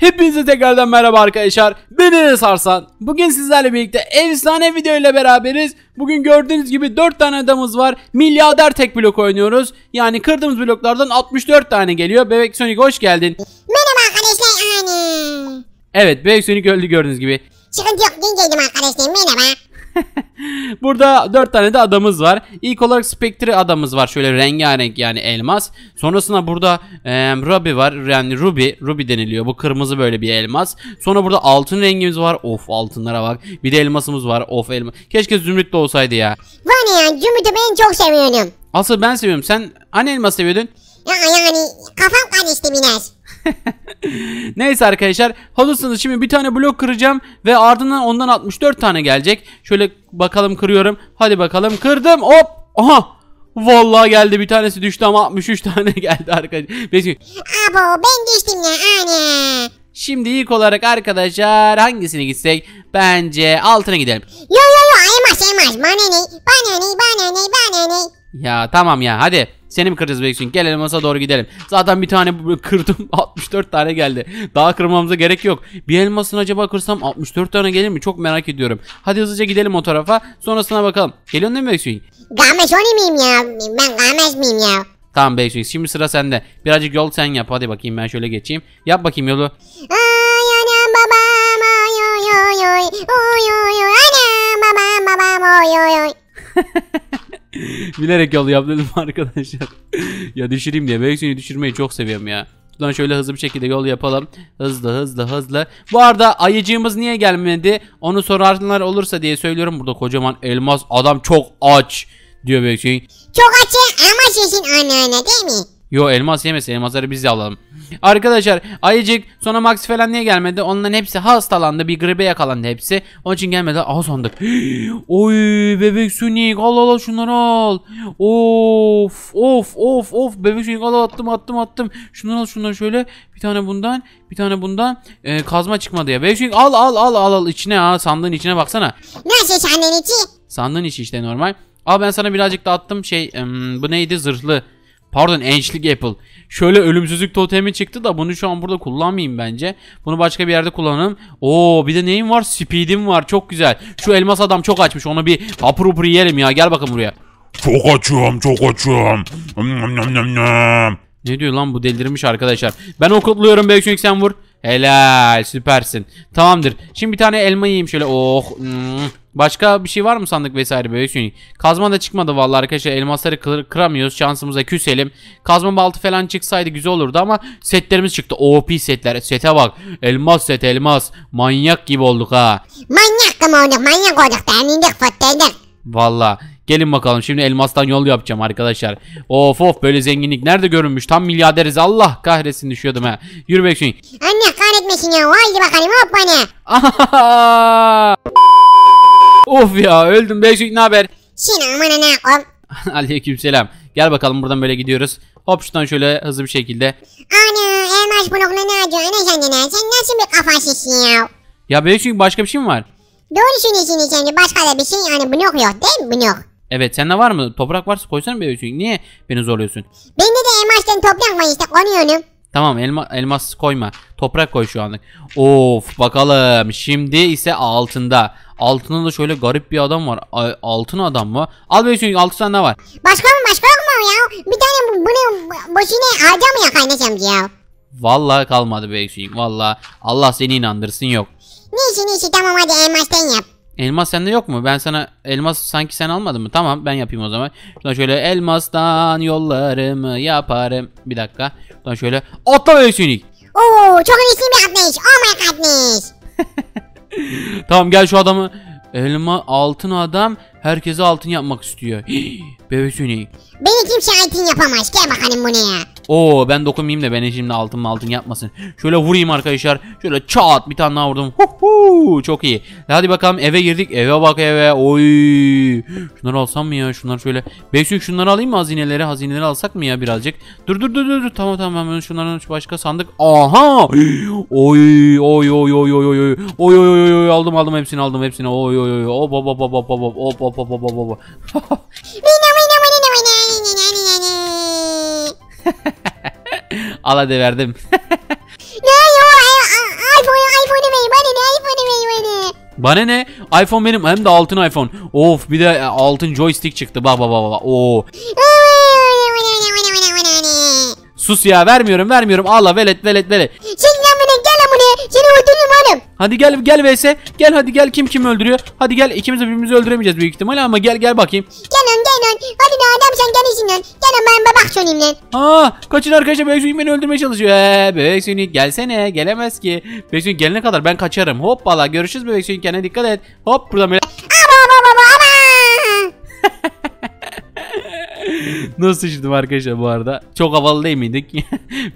Hepinize tekrardan merhaba arkadaşlar. Ben Enes Arsan. Bugün sizlerle birlikte efsane video ile beraberiz. Bugün gördüğünüz gibi 4 tane adamız var. Milyarder tek blok oynuyoruz. Yani kırdığımız bloklardan 64 tane geliyor. Bebek Sonic hoş geldin. Merhaba arkadaşlar. Hani? Evet Bebek Sonic öldü gördüğünüz gibi. Sıkıntı yok. Dün geldim arkadaşlar. Merhaba. Burada 4 tane de adamız var. İlk olarak Spectre adamız var. Şöyle rengarenk yani elmas. Sonrasında burada e, Ruby var. Yani Ruby. Ruby deniliyor. Bu kırmızı böyle bir elmas. Sonra burada altın rengimiz var. Of altınlara bak. Bir de elmasımız var. Of elma. Keşke zümrüt de olsaydı ya. Var ya zümrütü ben çok seviyorum. Asıl ben seviyorum. Sen hani elmas seviyordun? Ya yani kafam karıştı biraz. Neyse arkadaşlar hazırsınız şimdi bir tane blok kıracağım ve ardından ondan 64 tane gelecek. Şöyle bakalım kırıyorum. Hadi bakalım kırdım hop. Aha. Vallahi geldi bir tanesi düştü ama 63 tane geldi arkadaşlar. Abo ben geçtim ya anne. Şimdi ilk olarak arkadaşlar hangisine gitsek? Bence altına gidelim. Yo yo yo elmas elmas. Bana ne? Bana ne? Ya tamam ya hadi. Seni mi kıracağız Beksun? Gelelim elmasa doğru gidelim. Zaten bir tane kırdım. 64 tane geldi. Daha kırmamıza gerek yok. Bir elmasını acaba kırsam 64 tane gelir mi? Çok merak ediyorum. Hadi hızlıca gidelim o tarafa. Sonrasına bakalım. Geliyorsun değil mi Beksun? Gamaj onu miyim ya? Ben gamaj miyim ya? Tamam Beksun şimdi sıra sende. Birazcık yol sen yap. Hadi bakayım ben şöyle geçeyim. Yap bakayım yolu. Ay anam babam ay oy oy oy oy oy anam babam babam oy oy oy. Bilerek yolu yaptım arkadaşlar. ya düşüreyim diye. Beyksini düşürmeyi çok seviyorum ya. Buradan şöyle hızlı bir şekilde yol yapalım. Hızlı hızlı hızlı. Bu arada ayıcığımız niye gelmedi? Onu soranlar olursa diye söylüyorum. Burada kocaman elmas adam çok aç diyor Beyksini. Çok açım ama sesin anneanne değil mi? Yo elmas yemesin elmasları biz de alalım. Arkadaşlar ayıcık sonra Max falan niye gelmedi? Onların hepsi hastalandı bir gribe yakalandı hepsi. Onun için gelmedi. Aha sandık. Oy bebek sünik al al al şunları al. Of of of of bebek sünik al al attım attım attım. Şunları al şunları şöyle. Bir tane bundan bir tane bundan. Ee, kazma çıkmadı ya. Bebek sünik al al al al al içine ha sandığın içine baksana. Nasıl şey, sandığın içi? Sandığın içi işte normal. Al ben sana birazcık da attım şey bu neydi zırhlı Pardon ençlik apple. Şöyle ölümsüzlük totemi çıktı da bunu şu an burada kullanmayayım bence. Bunu başka bir yerde kullanalım. Oo bir de neyim var? Speed'im var. Çok güzel. Şu elmas adam çok açmış. Ona bir hapur hapur yiyelim ya. Gel bakın buraya. Çok açım çok açım. Nom nom nom nom. Ne diyor lan bu delirmiş arkadaşlar. Ben okutluyorum Beksünk sen vur. Helal süpersin. Tamamdır. Şimdi bir tane elma yiyeyim şöyle. Oh. Hmm. Başka bir şey var mı sandık vesaire böyle suyun? Kazma da çıkmadı vallahi arkadaşlar. Elmasları kıramıyoruz. Şansımıza küselim. Kazma baltı falan çıksaydı güzel olurdu ama setlerimiz çıktı. OP setler. Sete bak. Elmas set elmas. Manyak gibi olduk ha. Manyak mı olduk? Manyak olduk. Denildik fıttıydık. Valla. Gelin bakalım şimdi elmastan yol yapacağım arkadaşlar. Of of böyle zenginlik nerede görünmüş? Tam milyarderiz Allah kahretsin düşüyordum ha. Yürü Bekşin. Anne kahretmesin ya. Haydi bakalım hop bana. Of ya öldüm Beşik ne haber? Aleyküm selam. Gel bakalım buradan böyle gidiyoruz. Hop şuradan şöyle hızlı bir şekilde. Ana elmas blokuna ne acıyor? Ne sende Sen nasıl bir kafa ya? Ya Beşik başka bir şey mi var? Doğru söylüyorsun şimdi başka da bir şey yani blok yok değil mi blok? Evet sende var mı? Toprak varsa koysana Beşik. Niye beni zorluyorsun? Bende de elmastan toprak var işte konuyorum. Tamam elma, elmas koyma. Toprak koy şu anlık. Of bakalım. Şimdi ise altında. Altında da şöyle garip bir adam var. altın adam mı? Al Beysun altı tane daha var. Başka mı başka yok mu ya? Bir tane bu, bunu boşuna harca ya kaynaşamcı ya? Vallahi kalmadı Beysun. Vallahi Allah seni inandırsın yok. Neyse neyse tamam hadi elmastan yap. Elmas sende yok mu? Ben sana elmas sanki sen almadın mı? Tamam ben yapayım o zaman. Şuradan şöyle elmastan yollarımı yaparım. Bir dakika. Şuradan şöyle atla Beysun. Oo çok hevesli bir atlayış. Oh my goodness. tamam gel şu adamı. Elma altın adam herkese altın yapmak istiyor. bebesini Beni kimse altın yapamaz. Gel bakalım bu ne ya. Oo ben dokunmayayım da beni şimdi altın altın yapmasın. Şöyle vurayım arkadaşlar. Şöyle çat bir tane daha vurdum. Huhu, çok iyi. Hadi bakalım eve girdik. Eve bak eve. Oy. Şunları alsam mı ya? Şunlar şöyle. Beksük şunları alayım mı hazineleri? Hazineleri alsak mı ya birazcık? Dur dur dur dur. dur. Tamam tamam. Ben şunların başka sandık. Aha. Oy oy oy oy oy oy. Oy oy oy oy aldım aldım hepsini aldım hepsini. Oy oy oy. Hop hop hop hop hop hop hop hop hop hop. Ala hadi verdim. ne ya? iPhone, iPhone vereyim bana ne iPhone vereyim bana. Bana ne? iPhone benim hem de altın iPhone. Of bir de e, altın joystick çıktı. Bak bak bak bak. Oo. Sus ya vermiyorum vermiyorum. Allah velet velet velet. Şimdi seni öldürürüm oğlum. Hadi gel gel vs. Gel hadi gel kim kim öldürüyor. Hadi gel ikimiz de birbirimizi öldüremeyeceğiz büyük ihtimal ama gel gel bakayım. Gel lan gel lan. Hadi ne adam sen gel işin lan. Gel lan ben babak sonayım lan. Aa kaçın arkadaşlar Bebek Sonic beni öldürmeye çalışıyor. Ee, Bebek Sonic gelsene gelemez ki. Bebek Sonic gelene kadar ben kaçarım. Hoppala görüşürüz Bebek Sonic kendine dikkat et. Hop buradan böyle. Nasıl düştüm arkadaşlar bu arada. Çok havalı değil miydik?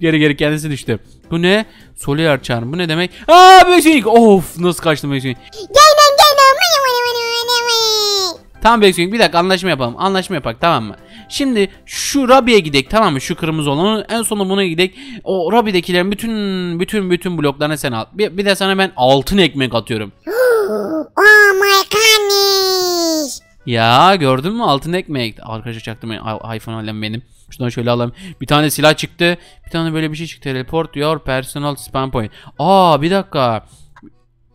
geri geri kendisi düştü. Bu ne? Solar Charm. Bu ne demek? Aa Bexwing. Of nasıl kaçtım Bexwing. Gelmem gelmem. Tamam Bexwing bir dakika anlaşma yapalım. Anlaşma yapak tamam mı? Şimdi şu Rabi'ye gidek tamam mı? Şu kırmızı olanı en sonunda buna gidek. O Rabi'dekilerin bütün bütün bütün bloklarını sen al. Bir, bir de sana ben altın ekmek atıyorum. oh my god. Ya gördün mü altın ekmek. Arkadaşa çaktım iPhone alem benim. Şundan şöyle alalım. Bir tane silah çıktı. Bir tane böyle bir şey çıktı. teleport your personal spam point. Aa bir dakika.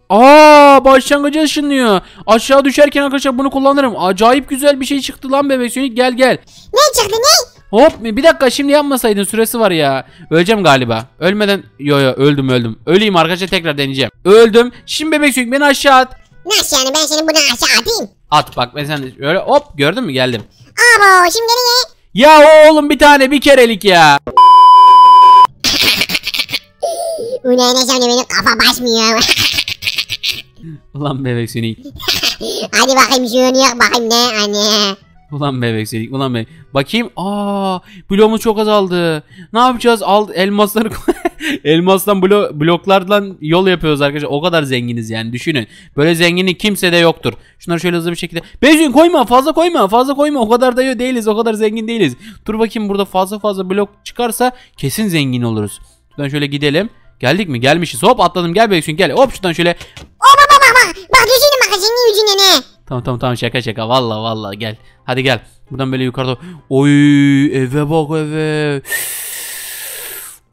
Aa başlangıcı ışınlıyor. Aşağı düşerken arkadaşlar bunu kullanırım. Acayip güzel bir şey çıktı lan bebek Sonic gel gel. Ne çıktı ne? Hop bir dakika şimdi yapmasaydın süresi var ya. Öleceğim galiba. Ölmeden yo yo öldüm öldüm. Öleyim arkadaşlar tekrar deneyeceğim. Öldüm. Şimdi bebek Sonic beni aşağı at. Nasıl yani ben seni buradan aşağı atayım? At bak ben sen öyle hop gördün mü geldim. Abo şimdi niye? Ya oğlum bir tane bir kerelik ya. Ulan ne şimdi benim kafa basmıyor. Ulan bebek seni. Hadi bakayım şunu yak bakayım ne anne. Hani. Ulan be bekledik ulan be. Bakayım. Aa bloğumuz çok azaldı. Ne yapacağız? Al elmasları elmastan blo bloklardan yol yapıyoruz arkadaşlar. O kadar zenginiz yani düşünün. Böyle zengini kimse de yoktur. Şunları şöyle hızlı bir şekilde. Benzin koyma fazla koyma fazla koyma. O kadar da değiliz o kadar zengin değiliz. Dur bakayım burada fazla fazla blok çıkarsa kesin zengin oluruz. Şuradan şöyle gidelim. Geldik mi? Gelmişiz. Hop atladım. Gel Beksun gel. Hop şuradan şöyle. Baba baba baba. Bak düşünün bak yüzüne ne. Tamam tamam tamam şaka şaka. Valla valla gel. Hadi gel. Buradan böyle yukarıda. Oy eve bak eve.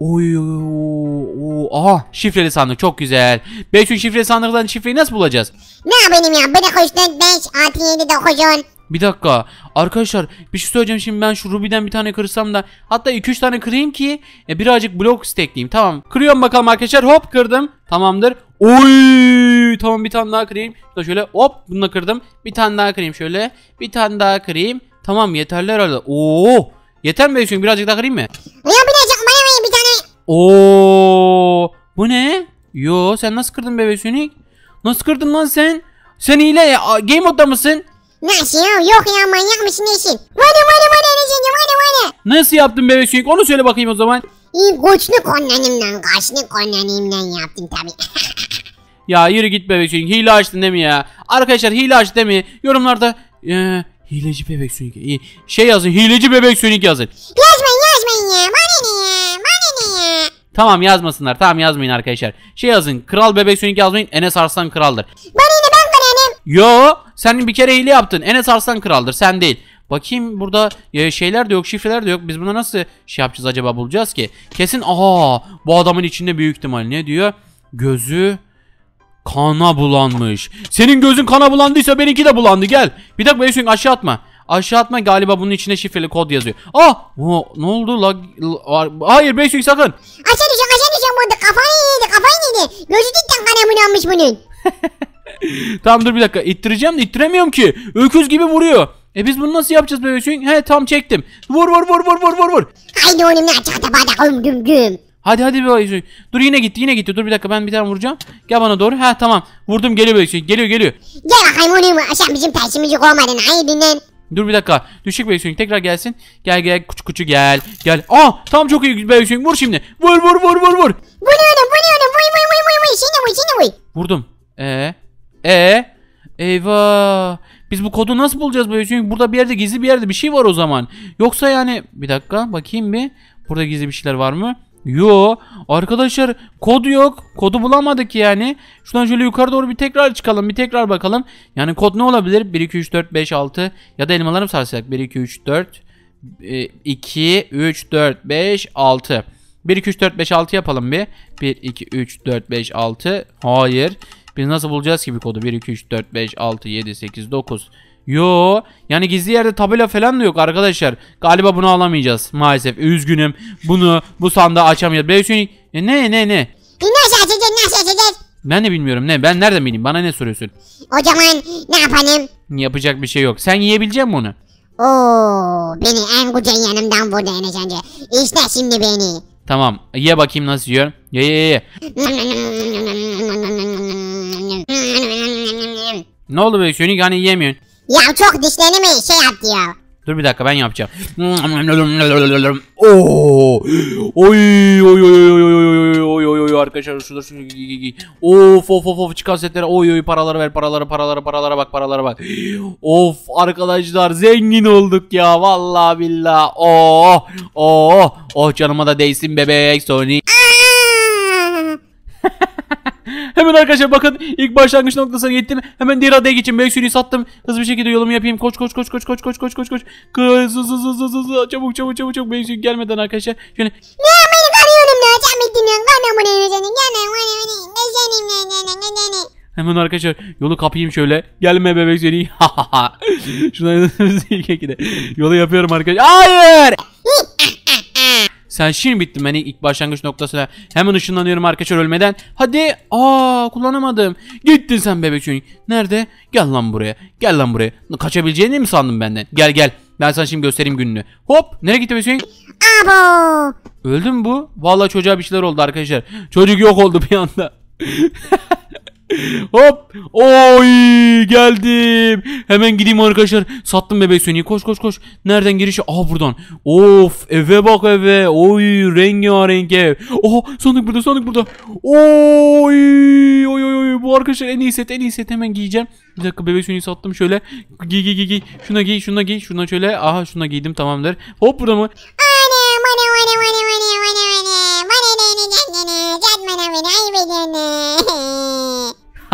Oy, oy, oy. Aha şifreli sandık çok güzel. 500 şifreli sandıktan şifreyi nasıl bulacağız? Ne benim ya? 1 9 5 6 7 9 10 bir dakika. Arkadaşlar bir şey söyleyeceğim şimdi ben şu Ruby'den bir tane kırsam da hatta 2-3 tane kırayım ki e, birazcık blok stekleyeyim. Tamam. Kırıyorum bakalım arkadaşlar. Hop kırdım. Tamamdır. Oy! Tamam bir tane daha kırayım. da şöyle hop bunu kırdım. Bir tane daha kırayım şöyle. Bir tane daha kırayım. Tamam yeterli herhalde. Oo! Yeter mi Beysun? Birazcık daha kırayım mı? Ya bu Bana bir tane. Oo! Bu ne? Yo sen nasıl kırdın bebek Sonic? Nasıl kırdın lan sen? Sen hile ya. Game modda mısın? Nasıl ya? Yok ya manyak mısın nesin? Vane vane vane Enes'inci vane vane. Nasıl yaptın bebek suyuk? Onu söyle bakayım o zaman. İyi koçluk onlanımdan, kaçlık onlanımdan yaptım tabi. ya yürü git bebek suyuk. Hile açtın değil mi ya? Arkadaşlar hile açtı değil mi? Yorumlarda ee, hileci bebek suyuk. Ee, şey yazın hileci bebek suyuk yazın. Yazmayın yazmayın ya. Bana ne ya? Bana ne ya? Tamam yazmasınlar. Tamam yazmayın arkadaşlar. Şey yazın. Kral bebek suyuk yazmayın. Enes Arslan kraldır. Bana Yo sen bir kere hile yaptın. Enes Arslan kraldır sen değil. Bakayım burada e, şeyler de yok şifreler de yok. Biz bunu nasıl şey yapacağız acaba bulacağız ki? Kesin aha bu adamın içinde büyük ihtimal ne diyor? Gözü kana bulanmış. Senin gözün kana bulandıysa benimki de bulandı gel. Bir dakika Beysun aşağı atma. Aşağı atma galiba bunun içine şifreli kod yazıyor. Ah! Oh, ne oldu? La, la, hayır Beysun sakın. Aşağı düşün aşağı düşün burada kafanı yedi kafanı yedi. Gözü cidden kana bulanmış bunun. tamam dur bir dakika ittireceğim de ittiremiyorum ki. Öküz gibi vuruyor. E biz bunu nasıl yapacağız bebek swing? He tam çektim. Vur vur vur vur vur vur vur. Haydi oğlum ya çatı bana Hadi hadi bebek swing. Dur yine gitti yine gitti. Dur bir dakika ben bir tane vuracağım. Gel bana doğru. He tamam. Vurdum geliyor bebek Geliyor geliyor. Gel bakayım oğlum. Sen bizim peşimizi kovmadın. Haydinden. Dur bir dakika. Düşük Bey tekrar gelsin. Gel gel kuçu kuçu gel. Gel. Aa ah, tam çok iyi Bey Swing. Vur şimdi. Vur vur vur vur vur. Vuruyorum vuruyorum. Vuy vuy vuy vuy vuy. Şimdi vuy şimdi vuy. Vurdum. Ee e Eyvah. Biz bu kodu nasıl bulacağız böyle? Çünkü burada bir yerde gizli bir yerde bir şey var o zaman. Yoksa yani bir dakika bakayım bir. Burada gizli bir şeyler var mı? Yo arkadaşlar kod yok kodu bulamadık yani şuradan şöyle yukarı doğru bir tekrar çıkalım bir tekrar bakalım yani kod ne olabilir 1 2 3 4 5 6 ya da elmalarım sarsak 1 2 3 4 2 3 4 5 6 1 2 3 4 5 6 yapalım bir 1 2 3 4 5 6 hayır biz nasıl bulacağız ki bir kodu? 1, 2, 3, 4, 5, 6, 7, 8, 9. Yo. Yani gizli yerde tabela falan da yok arkadaşlar. Galiba bunu alamayacağız maalesef. Üzgünüm. Bunu bu sandığı açamayacağız. Bey Hüseyin e, ne ne ne? Bunu nasıl şey açacağız nasıl şey açacağız? Ben de bilmiyorum ne. Ben nereden bileyim? Bana ne soruyorsun? O zaman ne yapalım? Yapacak bir şey yok. Sen yiyebilecek misin onu? Oo, beni en güzel yanımdan vurdu Enes İşte şimdi beni. Tamam. Ye bakayım nasıl yiyor. Ye ye ye. Ne oldu böyle Sönük hani yiyemiyorsun? Ya çok dişlerimi şey yaptı diyor. Dur bir dakika ben yapacağım. Oo! Oy oy oy oy oy oy oy oy arkadaşlar şurada şunu Of of of of çıkan setlere oy oy paraları ver paraları paraları paralara bak paralara bak. Of arkadaşlar zengin olduk ya vallahi billahi. Oh oh oh, oh canıma da değsin bebek Sony. Hemen arkadaşlar bakın ilk başlangıç noktasına gittim. Hemen diğer adaya geçeyim. Mevsül'ü sattım. Hızlı bir şekilde yolumu yapayım. Koş koş koş koş koş koş koş koş koş. Kız hız hız hız hız hız. Çabuk çabuk çabuk çabuk. Mevsül gelmeden arkadaşlar. Şöyle. Ne yapayım arıyorum da. Çabuk dinliyorum. Kanım bunu yürüyeceğim. Gelmem bunu yürüyeceğim. Geçelim ne ne ne ne ne. Hemen arkadaşlar yolu kapayım şöyle. Gelme bebek seni. Şunları ilk de. Yolu yapıyorum arkadaşlar. Hayır. Sen şimdi bittin. beni ilk başlangıç noktasına hemen ışınlanıyorum arkadaşlar ölmeden. Hadi. Aa kullanamadım. Gittin sen bebek Nerede? Gel lan buraya. Gel lan buraya. Kaçabileceğini mi sandın benden? Gel gel. Ben sana şimdi göstereyim gününü. Hop. Nereye gitti bebek Abo. Öldü mü bu? Vallahi çocuğa bir şeyler oldu arkadaşlar. Çocuk yok oldu bir anda. Hop. Oy geldim. Hemen gideyim arkadaşlar. Sattım bebek sönüğü. Koş koş koş. Nereden girişi? Aa buradan. Of eve bak eve. Oy rengarenk ev. Oha sandık burada sandık burada. Oy oy oy. oy. Bu arkadaşlar en iyi set en iyi set hemen giyeceğim. Bir dakika bebek sönüğü sattım şöyle. Giy giy giy giy. Şuna giy şuna giy. Şuna şöyle. Aha şuna giydim tamamdır. Hop burada mı? Anam anam anam anam anam anam anam anam anam anam anam anam anam anam anam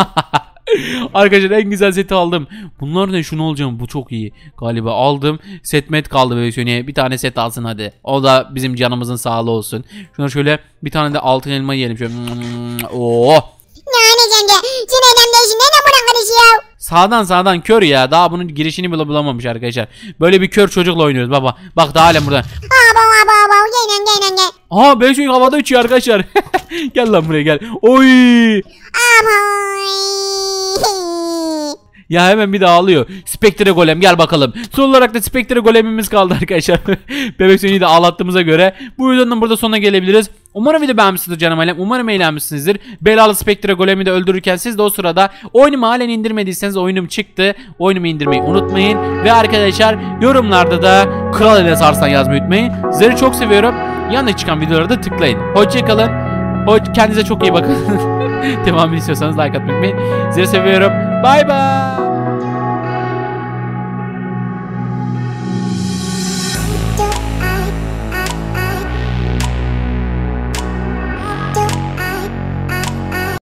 Arkadaşlar en güzel seti aldım. Bunlar ne şunu alacağım. Bu çok iyi. Galiba aldım. Set met kaldı bebek Bir tane set alsın hadi. O da bizim canımızın sağlığı olsun. Şuna şöyle bir tane de altın elma yiyelim. Şöyle. Hmm, oh. Sağdan sağdan kör ya. Daha bunun girişini bile bulamamış arkadaşlar. Böyle bir kör çocukla oynuyoruz baba. Bak daha halen buradan baba baba gel lan gel lan gel. Aha ben şu havada uçuyor arkadaşlar. gel lan buraya gel. Oy. Ya hemen bir daha ağlıyor. spektre Golem gel bakalım. Son olarak da spektre Golem'imiz kaldı arkadaşlar. Bebek Sönü'yü de ağlattığımıza göre bu videonun burada sona gelebiliriz. Umarım video beğenmişsinizdir canım alem. Umarım eğlenmişsinizdir. Belalı Spectre Golem'i de öldürürken siz de o sırada oyunumu halen indirmediyseniz oyunum çıktı. Oyunumu indirmeyi unutmayın. Ve arkadaşlar yorumlarda da Kral ile Sarsan yazmayı unutmayın. Sizleri çok seviyorum. Yanına çıkan videolara da tıklayın. Hoşçakalın. Hoş Kendinize çok iyi bakın. Devam istiyorsanız like atmayı unutmayın. Sizleri seviyorum. Bay bay.